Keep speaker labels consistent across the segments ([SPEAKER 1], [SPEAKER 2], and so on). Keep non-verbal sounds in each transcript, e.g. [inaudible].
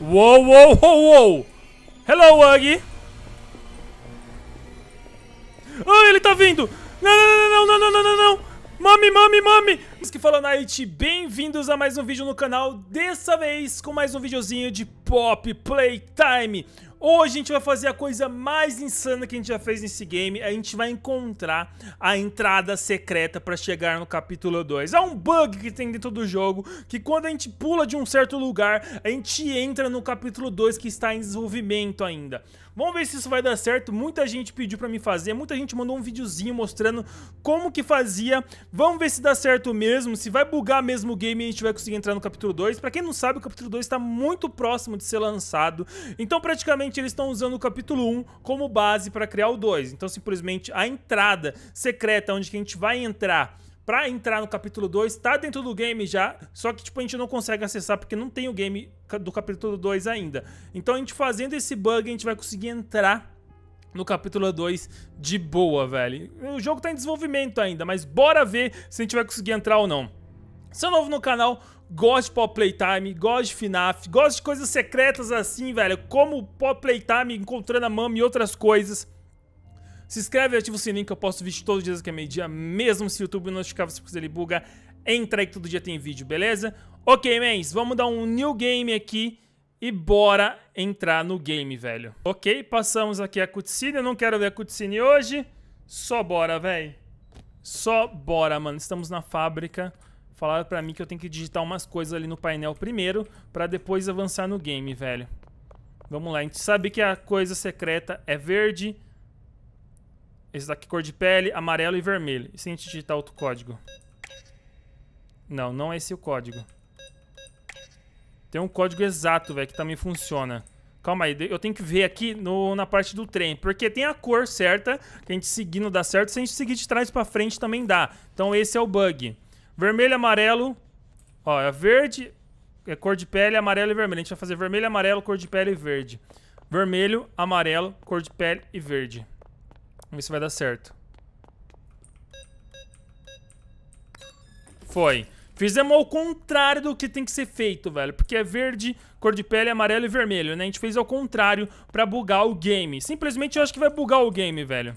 [SPEAKER 1] Uou, uou, uou, uou. Hello, Uggy. Ah, ele tá vindo. Não, não, não, não, não, não, não, não. Mami, mami, mami! Que fala Night, bem-vindos a mais um vídeo no canal, dessa vez com mais um videozinho de Pop Playtime. Hoje a gente vai fazer a coisa mais insana que a gente já fez nesse game. A gente vai encontrar a entrada secreta para chegar no capítulo 2. É um bug que tem dentro do jogo, que quando a gente pula de um certo lugar, a gente entra no capítulo 2 que está em desenvolvimento ainda. Vamos ver se isso vai dar certo. Muita gente pediu para mim fazer, muita gente mandou um videozinho mostrando como que fazia. Vamos ver se dá certo mesmo, se vai bugar mesmo o game e a gente vai conseguir entrar no capítulo 2. Para quem não sabe, o capítulo 2 está muito próximo de ser lançado. Então praticamente basicamente eles estão usando o capítulo 1 como base para criar o 2. Então, simplesmente a entrada secreta onde que a gente vai entrar para entrar no capítulo 2, tá dentro do game já, só que tipo a gente não consegue acessar porque não tem o game do capítulo 2 ainda. Então a gente fazendo esse bug, a gente vai conseguir entrar no capítulo 2 de boa, velho. O jogo tá em desenvolvimento ainda, mas bora ver se a gente vai conseguir entrar ou não. Se é novo no canal, gosto de Pop Playtime, gosto de FNAF, gosto de coisas secretas assim, velho, como Pop Playtime, encontrando a mama e outras coisas. Se inscreve e ativa o sininho que eu posto vídeo todos os dias que é meio-dia, mesmo se o YouTube não notificar você porque ele buga. Entra aí que todo dia tem vídeo, beleza? Ok, mens, vamos dar um new game aqui e bora entrar no game, velho. Ok, passamos aqui a cutscene, eu não quero ver a cutscene hoje, só bora, velho. Só bora, mano, estamos na fábrica falaram pra mim que eu tenho que digitar umas coisas ali no painel primeiro, pra depois avançar no game, velho. Vamos lá, a gente sabe que a coisa secreta é verde, esse daqui cor de pele, amarelo e vermelho. E se a gente digitar outro código? Não, não é esse o código. Tem um código exato, velho, que também funciona. Calma aí, eu tenho que ver aqui no, na parte do trem, porque tem a cor certa, que a gente seguindo dá certo, se a gente seguir de trás pra frente também dá. Então esse é o bug. Vermelho, amarelo. Ó, é verde, é cor de pele, amarelo e vermelho. A gente vai fazer vermelho, amarelo, cor de pele e verde. Vermelho, amarelo, cor de pele e verde. Vamos ver se vai dar certo. Foi. Fizemos ao contrário do que tem que ser feito, velho. Porque é verde, cor de pele, amarelo e vermelho, né? A gente fez ao contrário pra bugar o game. Simplesmente eu acho que vai bugar o game, velho.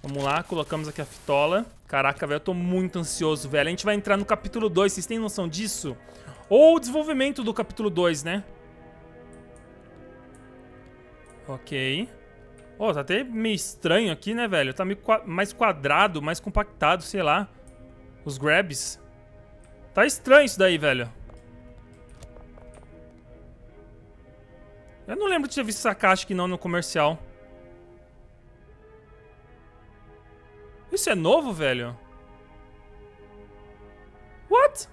[SPEAKER 1] Vamos lá, colocamos aqui a fitola. Caraca, velho, eu tô muito ansioso, velho. A gente vai entrar no capítulo 2, vocês têm noção disso? Ou o desenvolvimento do capítulo 2, né? Ok. Oh, tá até meio estranho aqui, né, velho? Tá meio qua mais quadrado, mais compactado, sei lá. Os grabs. Tá estranho isso daí, velho. Eu não lembro de ter visto essa caixa aqui não no comercial. Isso é novo, velho? What?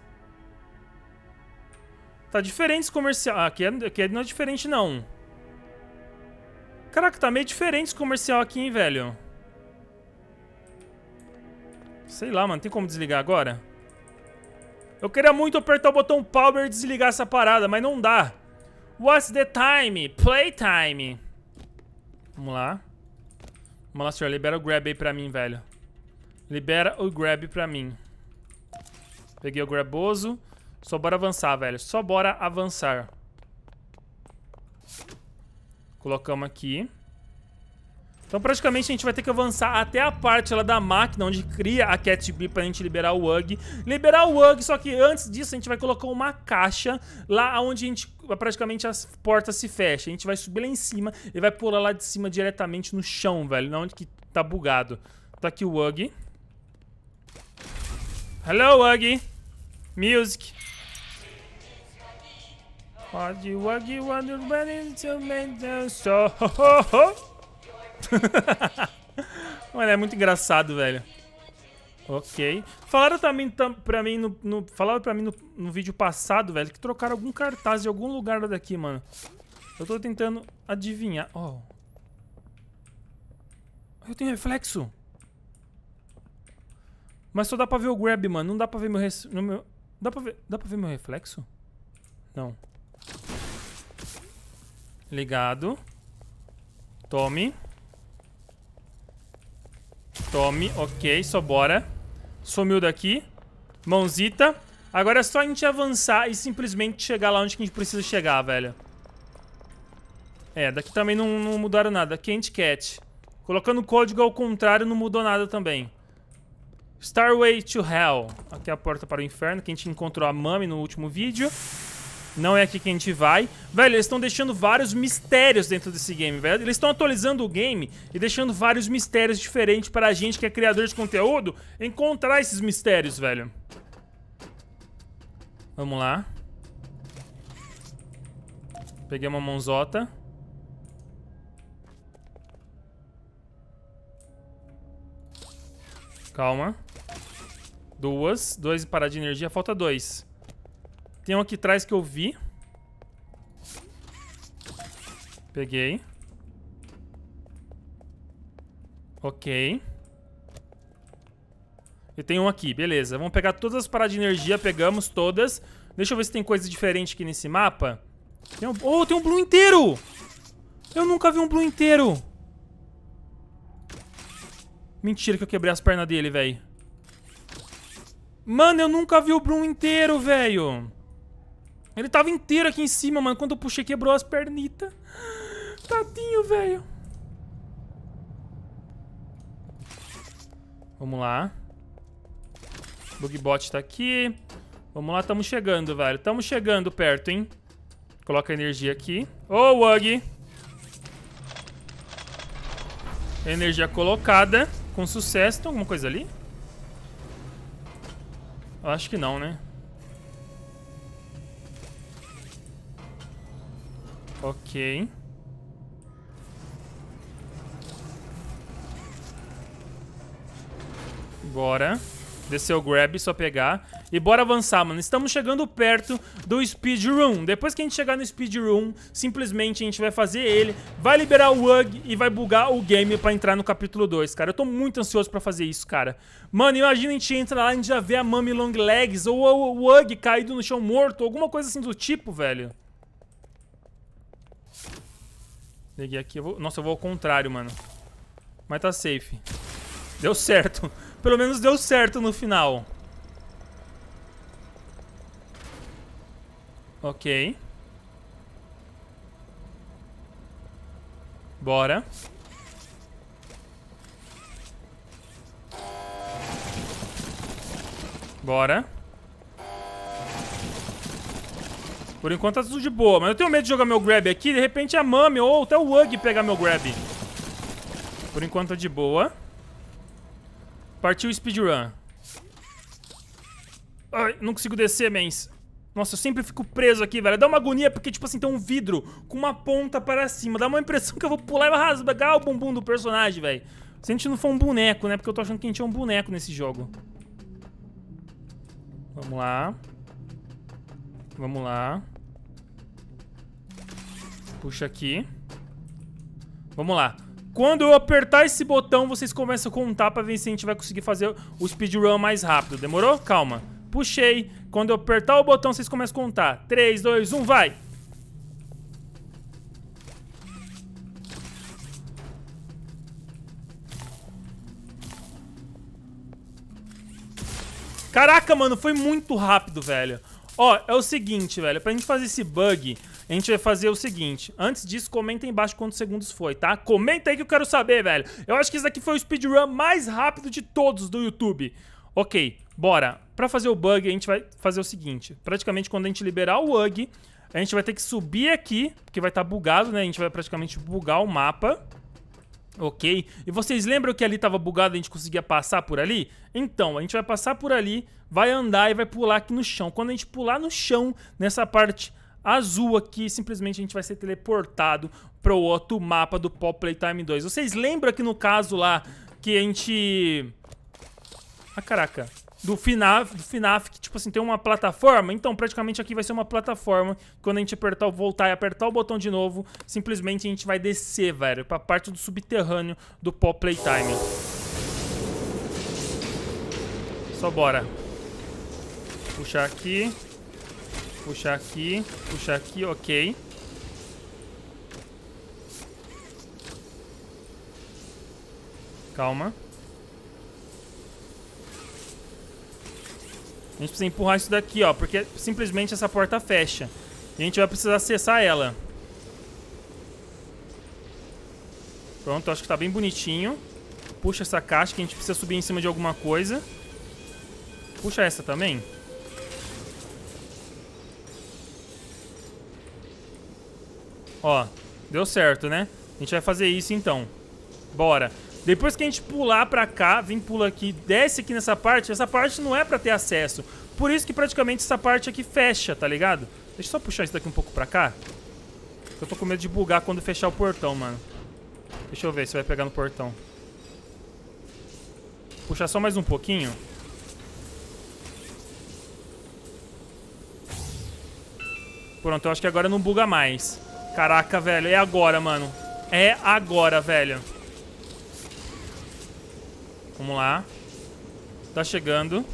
[SPEAKER 1] Tá diferente esse comercial. Ah, aqui, é, aqui é, não é diferente, não. Caraca, tá meio diferente esse comercial aqui, hein, velho? Sei lá, mano. Tem como desligar agora? Eu queria muito apertar o botão power e desligar essa parada, mas não dá. What's the time? Playtime. Vamos lá. Vamos lá, senhor. Libera o grab aí pra mim, velho. Libera o grab pra mim. Peguei o graboso. Só bora avançar, velho. Só bora avançar. Colocamos aqui. Então praticamente a gente vai ter que avançar até a parte lá da máquina onde cria a Cat Bee pra gente liberar o UG. Liberar o UG, só que antes disso a gente vai colocar uma caixa lá onde a gente praticamente as portas se fecham. A gente vai subir lá em cima e vai pular lá de cima diretamente no chão, velho, na onde que tá bugado. Tá aqui o UG. Hello, Wuggy. Music. Wuggy, Wuggy, wonder when it's your mental so. Mano, é muito engraçado, velho. Ok. Falaram também pra mim, no, no, falaram pra mim no, no, vídeo passado, velho, que trocaram algum cartaz de algum lugar daqui, mano. Eu tô tentando adivinhar. Oh. Eu tenho reflexo. Mas só dá pra ver o grab, mano. Não dá pra ver meu... Res... meu... Dá, pra ver... dá pra ver meu reflexo? Não. Ligado. Tome. Tome. Ok, só bora. Sumiu daqui. Mãozita. Agora é só a gente avançar e simplesmente chegar lá onde a gente precisa chegar, velho. É, daqui também não, não mudaram nada. Quente Cat. Colocando o código ao contrário não mudou nada também. Starway to Hell. Aqui é a porta para o inferno, que a gente encontrou a Mami no último vídeo. Não é aqui que a gente vai. Velho, eles estão deixando vários mistérios dentro desse game, velho. Eles estão atualizando o game e deixando vários mistérios diferentes para a gente que é criador de conteúdo encontrar esses mistérios, velho. Vamos lá. Peguei uma mãozota. Calma. Duas. Dois e parar de energia. Falta dois. Tem um aqui atrás que eu vi. Peguei. Ok. E tem um aqui, beleza. Vamos pegar todas as paradas de energia, pegamos todas. Deixa eu ver se tem coisa diferente aqui nesse mapa. Tem um... Oh, tem um blue inteiro! Eu nunca vi um blue inteiro! Mentira que eu quebrei as pernas dele, velho. Mano, eu nunca vi o Brum inteiro, velho. Ele tava inteiro aqui em cima, mano. Quando eu puxei, quebrou as pernitas. [gasps] Tadinho, velho. Vamos lá. Bugbot tá aqui. Vamos lá, tamo chegando, velho. Tamo chegando perto, hein. Coloca energia aqui. Ô, oh, Wug. Energia colocada. Com sucesso, tem alguma coisa ali? Eu acho que não, né? Ok. Bora. Desceu o grab, só pegar e bora avançar, mano. Estamos chegando perto do speedrun. Depois que a gente chegar no speedrun, simplesmente a gente vai fazer ele, vai liberar o UG e vai bugar o game pra entrar no capítulo 2, cara. Eu tô muito ansioso pra fazer isso, cara. Mano, imagina a gente entra lá e a gente já vê a Mami Long Legs ou o UG caído no chão morto, alguma coisa assim do tipo, velho. Liguei aqui. Eu vou... Nossa, eu vou ao contrário, mano. Mas tá safe. Deu certo. [laughs] Pelo menos deu certo no final. Ok. Bora. Bora. Por enquanto tá tudo de boa, mas eu tenho medo de jogar meu grab aqui, de repente a Mami ou até o Ugg pegar meu grab. Por enquanto tá de boa. Partiu o speedrun. Ai, não consigo descer, mens. Nossa, eu sempre fico preso aqui, velho. Dá uma agonia porque, tipo assim, tem um vidro com uma ponta para cima. Dá uma impressão que eu vou pular e vou rasgar o bumbum do personagem, velho. Se a gente não for um boneco, né? Porque eu tô achando que a gente é um boneco nesse jogo. Vamos lá. Vamos lá. Puxa aqui. Vamos lá. Quando eu apertar esse botão, vocês começam a contar pra ver se a gente vai conseguir fazer o speedrun mais rápido. Demorou? Calma. Puxei. Quando eu apertar o botão, vocês começam a contar. 3, 2, 1, vai! Caraca, mano, foi muito rápido, velho. Ó, é o seguinte, velho. Pra gente fazer esse bug, a gente vai fazer o seguinte. Antes disso, comenta aí embaixo quantos segundos foi, tá? Comenta aí que eu quero saber, velho. Eu acho que esse daqui foi o speedrun mais rápido de todos do YouTube. Ok, Bora. Para fazer o bug, a gente vai fazer o seguinte. Praticamente, quando a gente liberar o bug, a gente vai ter que subir aqui, porque vai estar tá bugado, né? A gente vai praticamente bugar o mapa. Ok? E vocês lembram que ali estava bugado e a gente conseguia passar por ali? Então, a gente vai passar por ali, vai andar e vai pular aqui no chão. Quando a gente pular no chão, nessa parte azul aqui, simplesmente a gente vai ser teleportado para o outro mapa do Pop Playtime 2. Vocês lembram que no caso lá que a gente... Ah, caraca do FNAF, do FNAF, que tipo assim, tem uma plataforma, então praticamente aqui vai ser uma plataforma. Quando a gente apertar, voltar e apertar o botão de novo, simplesmente a gente vai descer, velho, pra parte do subterrâneo do Pó Playtime. Só bora. Puxar aqui. Puxar aqui. Puxar aqui, ok. Calma. A gente precisa empurrar isso daqui, ó, porque simplesmente essa porta fecha. E a gente vai precisar acessar ela. Pronto, acho que tá bem bonitinho. Puxa essa caixa que a gente precisa subir em cima de alguma coisa. Puxa essa também. Ó, deu certo, né? A gente vai fazer isso então. Bora. Depois que a gente pular pra cá, vem pula aqui, desce aqui nessa parte, essa parte não é pra ter acesso. Por isso que praticamente essa parte aqui fecha, tá ligado? Deixa eu só puxar isso daqui um pouco pra cá. Eu tô com medo de bugar quando fechar o portão, mano. Deixa eu ver se vai pegar no portão. Puxar só mais um pouquinho. Pronto, eu acho que agora não buga mais. Caraca, velho. É agora, mano. É agora, velho. Vamos lá. Tá chegando.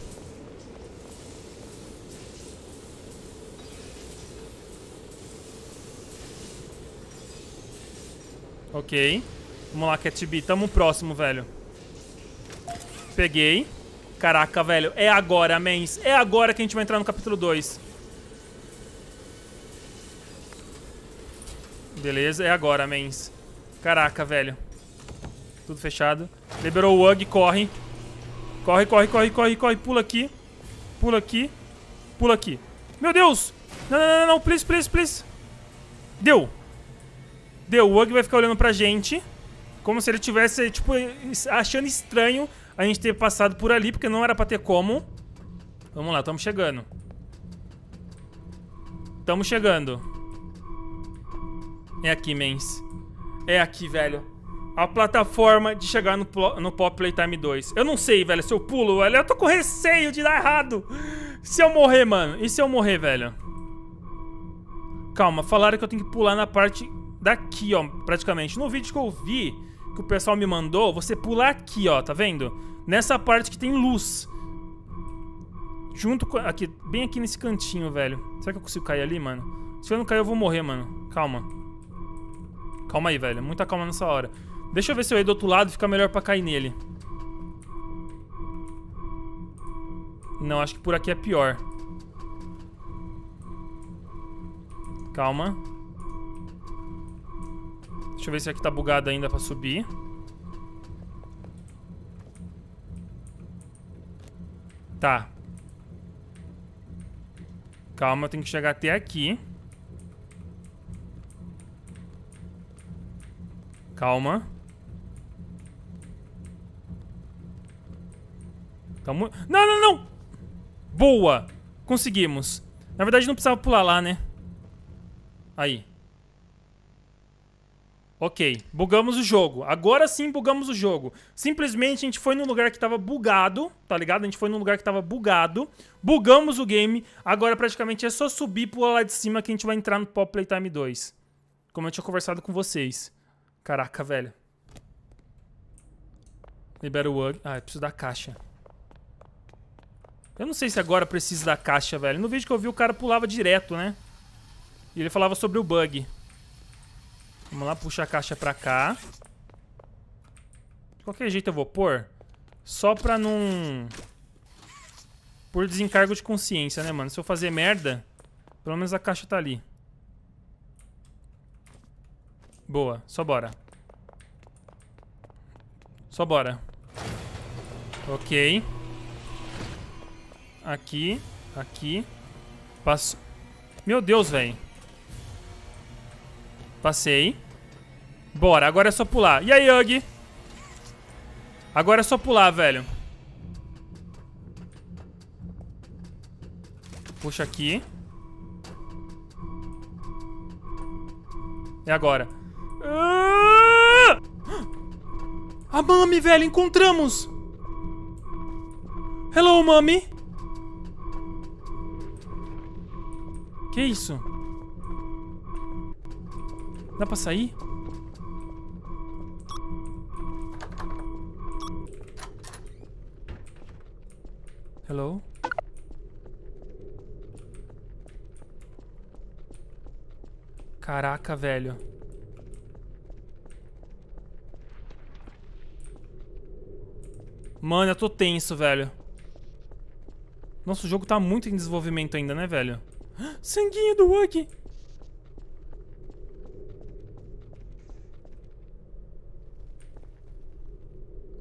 [SPEAKER 1] Ok. Vamos lá, B. Tamo próximo, velho. Peguei. Caraca, velho. É agora, mens. É agora que a gente vai entrar no capítulo 2. Beleza, é agora, mens. Caraca, velho. Tudo fechado. Liberou o UG, corre. Corre, corre, corre, corre, corre. Pula aqui. Pula aqui. Pula aqui. Meu Deus! Não, não, não, não. Please, please, please. Deu. Deu. O UG vai ficar olhando pra gente. Como se ele tivesse, tipo, achando estranho a gente ter passado por ali, porque não era pra ter como. Vamos lá, estamos chegando. Estamos chegando. É aqui, mens. É aqui, velho a plataforma de chegar no, no Pop Playtime 2. Eu não sei, velho, se eu pulo, velho, eu tô com receio de dar errado. Se eu morrer, mano? E se eu morrer, velho? Calma, falaram que eu tenho que pular na parte daqui, ó, praticamente. No vídeo que eu vi, que o pessoal me mandou, você pula aqui, ó, tá vendo? Nessa parte que tem luz. Junto com... Aqui, bem aqui nesse cantinho, velho. Será que eu consigo cair ali, mano? Se eu não cair, eu vou morrer, mano. Calma. Calma aí, velho. Muita calma nessa hora. Deixa eu ver se eu ir do outro lado fica melhor pra cair nele. Não, acho que por aqui é pior. Calma. Deixa eu ver se aqui tá bugado ainda pra subir. Tá. Calma, eu tenho que chegar até aqui. Calma. Tá muito... Não, não, não! Boa! Conseguimos. Na verdade, não precisava pular lá, né? Aí. Ok, bugamos o jogo. Agora sim bugamos o jogo. Simplesmente a gente foi num lugar que tava bugado, tá ligado? A gente foi num lugar que tava bugado. Bugamos o game. Agora praticamente é só subir e pular lá de cima que a gente vai entrar no Pop Playtime 2. Como eu tinha conversado com vocês. Caraca, velho. Libera o Ah, eu preciso da caixa. Eu não sei se agora precisa da caixa, velho. No vídeo que eu vi, o cara pulava direto, né? E ele falava sobre o bug. Vamos lá, puxar a caixa pra cá. De qualquer jeito eu vou pôr. Só pra não... Por desencargo de consciência, né, mano? Se eu fazer merda, pelo menos a caixa tá ali. Boa, só bora. Só bora. Ok. Aqui. Aqui. Passo... Meu Deus, velho. Passei. Bora, agora é só pular. E aí, Hug? Agora é só pular, velho. Puxa aqui. É agora. Ah! A Mami, velho, encontramos! Hello, Mami! Que isso? Dá pra sair? Hello? Caraca, velho. Mano, eu tô tenso, velho. Nosso jogo tá muito em desenvolvimento ainda, né, velho? Sanguinho do Wug!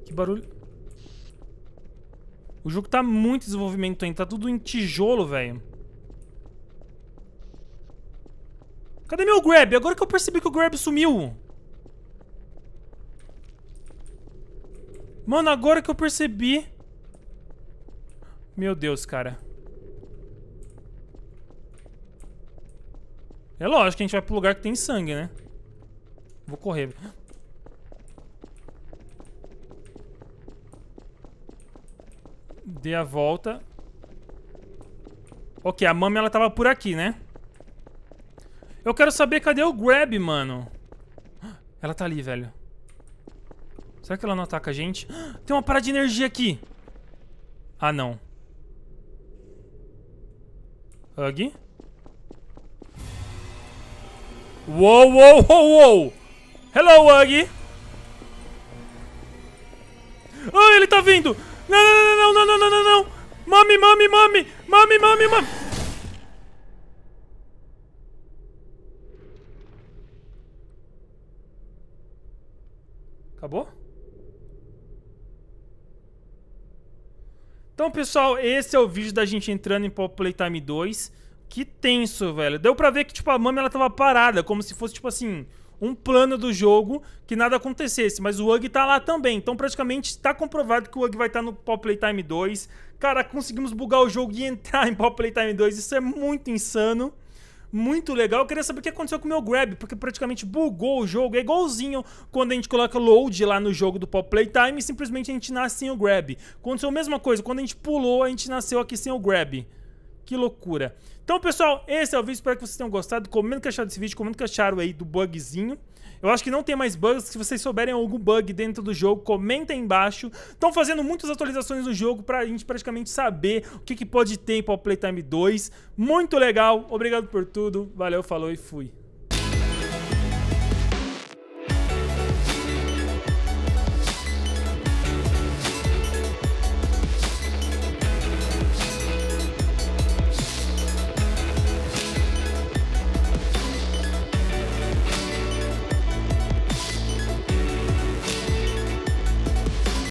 [SPEAKER 1] Que barulho. O jogo tá muito desenvolvimento ainda. Tá tudo em tijolo, velho. Cadê meu grab? Agora que eu percebi que o grab sumiu. Mano, agora que eu percebi... Meu Deus, cara. É lógico que a gente vai pro lugar que tem sangue, né? Vou correr. Dei a volta. Ok, a mami ela tava por aqui, né? Eu quero saber cadê o grab, mano. Ela tá ali, velho. Será que ela não ataca a gente? Tem uma parada de energia aqui. Ah, não. Hug. Uou, uou, uou, uou. Hello, Uggy. Ah, ele tá vindo. Não, não, não, não, não, não, não, não. Mami, mami, mami. Mami, mami, mami. Acabou? Então, pessoal, esse é o vídeo da gente entrando em Pop Playtime 2. Que tenso, velho. Deu pra ver que, tipo, a Mami, ela tava parada, como se fosse, tipo assim, um plano do jogo que nada acontecesse. Mas o UG tá lá também. Então, praticamente, tá comprovado que o UG vai estar tá no Pop Playtime 2. Cara, conseguimos bugar o jogo e [laughs] entrar em Pop Playtime 2. Isso é muito insano muito legal. Eu queria saber o que aconteceu com o meu grab, porque praticamente bugou o jogo. É igualzinho quando a gente coloca load lá no jogo do Pop Playtime e simplesmente a gente nasce sem o grab. Aconteceu a mesma coisa, quando a gente pulou, a gente nasceu aqui sem o grab. Que loucura. Então, pessoal, esse é o vídeo. Espero que vocês tenham gostado. Comenta o que acharam desse vídeo, comenta o que acharam aí do bugzinho. Eu acho que não tem mais bugs. Se vocês souberem algum bug dentro do jogo, comenta aí embaixo. Estão fazendo muitas atualizações no jogo pra gente praticamente saber o que, que pode ter para o Playtime 2. Muito legal. Obrigado por tudo. Valeu, falou e fui.